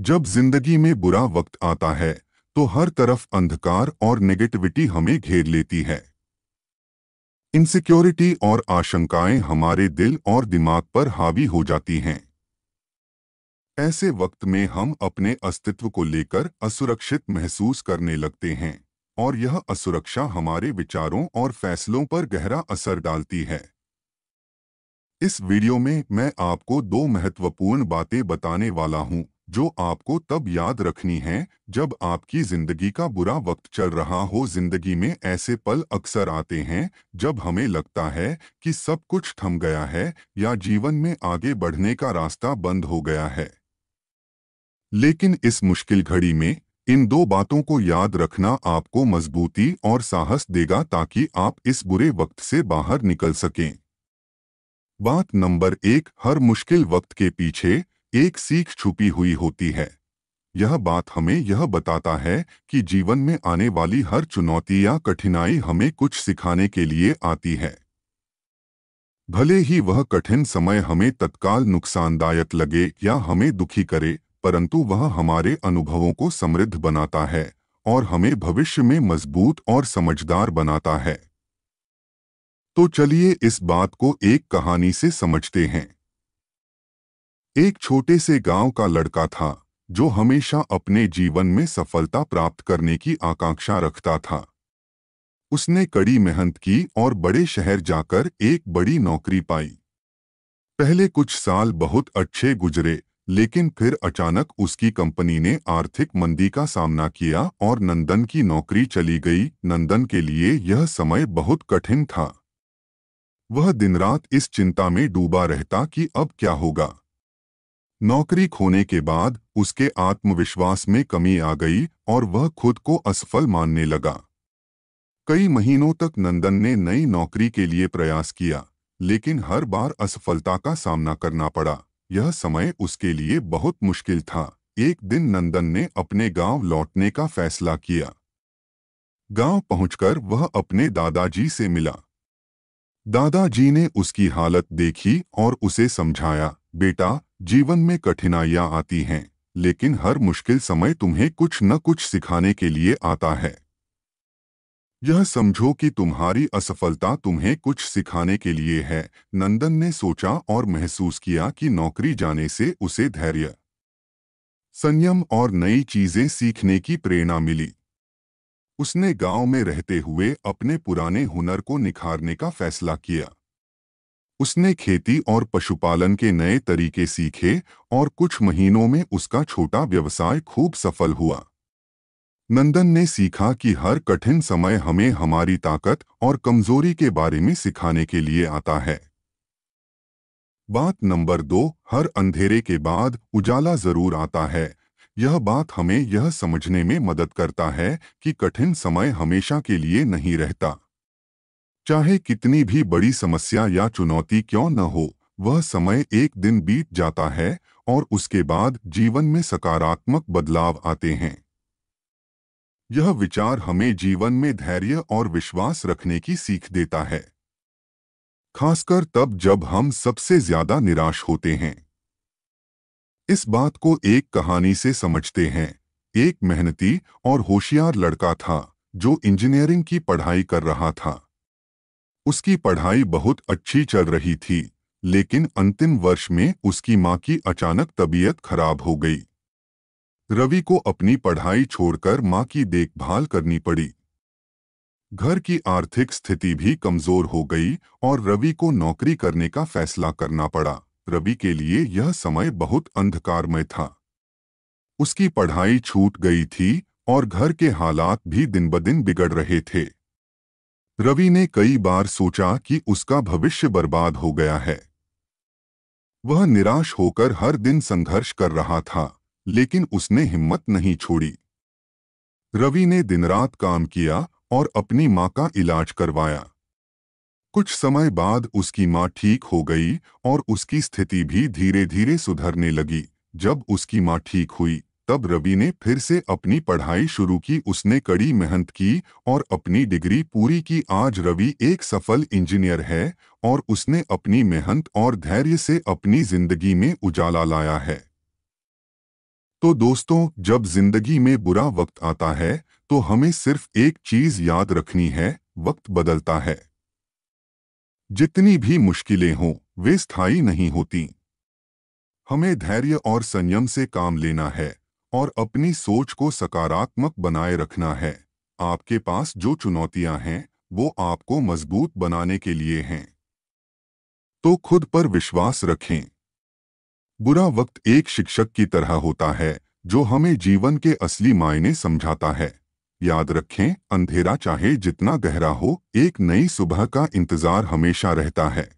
जब जिंदगी में बुरा वक्त आता है तो हर तरफ अंधकार और नेगेटिविटी हमें घेर लेती है इनसिक्योरिटी और आशंकाएं हमारे दिल और दिमाग पर हावी हो जाती हैं ऐसे वक्त में हम अपने अस्तित्व को लेकर असुरक्षित महसूस करने लगते हैं और यह असुरक्षा हमारे विचारों और फैसलों पर गहरा असर डालती है इस वीडियो में मैं आपको दो महत्वपूर्ण बातें बताने वाला हूं जो आपको तब याद रखनी है जब आपकी जिंदगी का बुरा वक्त चल रहा हो जिंदगी में ऐसे पल अक्सर आते हैं जब हमें लगता है कि सब कुछ थम गया है या जीवन में आगे बढ़ने का रास्ता बंद हो गया है लेकिन इस मुश्किल घड़ी में इन दो बातों को याद रखना आपको मजबूती और साहस देगा ताकि आप इस बुरे वक्त से बाहर निकल सकें बात नंबर एक हर मुश्किल वक्त के पीछे एक सीख छुपी हुई होती है यह बात हमें यह बताता है कि जीवन में आने वाली हर चुनौती या कठिनाई हमें कुछ सिखाने के लिए आती है भले ही वह कठिन समय हमें तत्काल नुकसानदायक लगे या हमें दुखी करे परंतु वह हमारे अनुभवों को समृद्ध बनाता है और हमें भविष्य में मजबूत और समझदार बनाता है तो चलिए इस बात को एक कहानी से समझते हैं एक छोटे से गांव का लड़का था जो हमेशा अपने जीवन में सफलता प्राप्त करने की आकांक्षा रखता था उसने कड़ी मेहनत की और बड़े शहर जाकर एक बड़ी नौकरी पाई पहले कुछ साल बहुत अच्छे गुजरे लेकिन फिर अचानक उसकी कंपनी ने आर्थिक मंदी का सामना किया और नंदन की नौकरी चली गई नंदन के लिए यह समय बहुत कठिन था वह दिन रात इस चिंता में डूबा रहता कि अब क्या होगा नौकरी खोने के बाद उसके आत्मविश्वास में कमी आ गई और वह खुद को असफल मानने लगा कई महीनों तक नंदन ने नई नौकरी के लिए प्रयास किया लेकिन हर बार असफलता का सामना करना पड़ा यह समय उसके लिए बहुत मुश्किल था एक दिन नंदन ने अपने गांव लौटने का फैसला किया गांव पहुंचकर वह अपने दादाजी से मिला दादाजी ने उसकी हालत देखी और उसे समझाया बेटा जीवन में कठिनाइयां आती हैं लेकिन हर मुश्किल समय तुम्हें कुछ न कुछ सिखाने के लिए आता है यह समझो कि तुम्हारी असफलता तुम्हें कुछ सिखाने के लिए है नंदन ने सोचा और महसूस किया कि नौकरी जाने से उसे धैर्य संयम और नई चीजें सीखने की प्रेरणा मिली उसने गांव में रहते हुए अपने पुराने हुनर को निखारने का फैसला किया उसने खेती और पशुपालन के नए तरीके सीखे और कुछ महीनों में उसका छोटा व्यवसाय खूब सफल हुआ नंदन ने सीखा कि हर कठिन समय हमें हमारी ताकत और कमजोरी के बारे में सिखाने के लिए आता है बात नंबर दो हर अंधेरे के बाद उजाला जरूर आता है यह बात हमें यह समझने में मदद करता है कि कठिन समय हमेशा के लिए नहीं रहता चाहे कितनी भी बड़ी समस्या या चुनौती क्यों न हो वह समय एक दिन बीत जाता है और उसके बाद जीवन में सकारात्मक बदलाव आते हैं यह विचार हमें जीवन में धैर्य और विश्वास रखने की सीख देता है खासकर तब जब हम सबसे ज्यादा निराश होते हैं इस बात को एक कहानी से समझते हैं एक मेहनती और होशियार लड़का था जो इंजीनियरिंग की पढ़ाई कर रहा था उसकी पढ़ाई बहुत अच्छी चल रही थी लेकिन अंतिम वर्ष में उसकी मां की अचानक तबीयत खराब हो गई रवि को अपनी पढ़ाई छोड़कर मां की देखभाल करनी पड़ी घर की आर्थिक स्थिति भी कमजोर हो गई और रवि को नौकरी करने का फैसला करना पड़ा रवि के लिए यह समय बहुत अंधकारमय था उसकी पढ़ाई छूट गई थी और घर के हालात भी दिन ब दिन बिगड़ रहे थे रवि ने कई बार सोचा कि उसका भविष्य बर्बाद हो गया है वह निराश होकर हर दिन संघर्ष कर रहा था लेकिन उसने हिम्मत नहीं छोड़ी रवि ने दिन रात काम किया और अपनी मां का इलाज करवाया कुछ समय बाद उसकी मां ठीक हो गई और उसकी स्थिति भी धीरे धीरे सुधरने लगी जब उसकी मां ठीक हुई तब रवि ने फिर से अपनी पढ़ाई शुरू की उसने कड़ी मेहनत की और अपनी डिग्री पूरी की आज रवि एक सफल इंजीनियर है और उसने अपनी मेहनत और धैर्य से अपनी जिंदगी में उजाला लाया है तो दोस्तों जब जिंदगी में बुरा वक्त आता है तो हमें सिर्फ एक चीज याद रखनी है वक्त बदलता है जितनी भी मुश्किलें हों वे स्थायी नहीं होती हमें धैर्य और संयम से काम लेना है और अपनी सोच को सकारात्मक बनाए रखना है आपके पास जो चुनौतियां हैं वो आपको मजबूत बनाने के लिए हैं तो खुद पर विश्वास रखें बुरा वक्त एक शिक्षक की तरह होता है जो हमें जीवन के असली मायने समझाता है याद रखें अंधेरा चाहे जितना गहरा हो एक नई सुबह का इंतजार हमेशा रहता है